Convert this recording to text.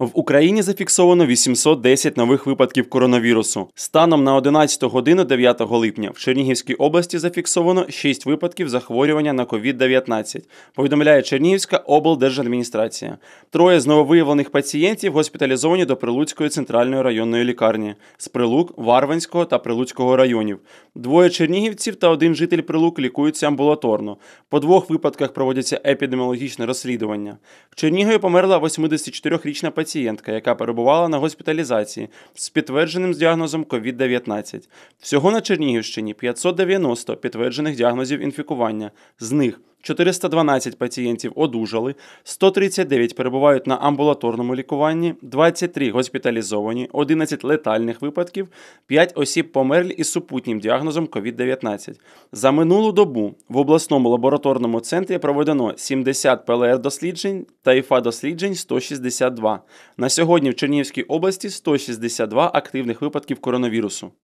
В Україні зафіксовано 810 нових випадків коронавірусу. Станом на 11 годину 9 липня в Чернігівській області зафіксовано 6 випадків захворювання на COVID-19, повідомляє Чернігівська облдержадміністрація. Троє з нововиявлених пацієнтів госпіталізовані до Прилуцької центральної районної лікарні з Прилук, Варванського та Прилуцького районів. Двоє чернігівців та один житель Прилук лікуються амбулаторно. По двох випадках проводяться епідеміологічне розслідування. В Чернігові померла 84-річна пацієнтка пацієнтка, яка перебувала на госпіталізації з підтвердженим діагнозом COVID-19. Всього на Чернігівщині 590 підтверджених діагнозів інфікування. З них 412 пацієнтів одужали, 139 перебувають на амбулаторному лікуванні, 23 госпіталізовані, 11 летальних випадків, 5 осіб померли із супутнім діагнозом COVID-19. За минулу добу в обласному лабораторному центрі проведено 70 ПЛР-досліджень та ІФА-досліджень 162. На сьогодні в Чернігівській області 162 активних випадків коронавірусу.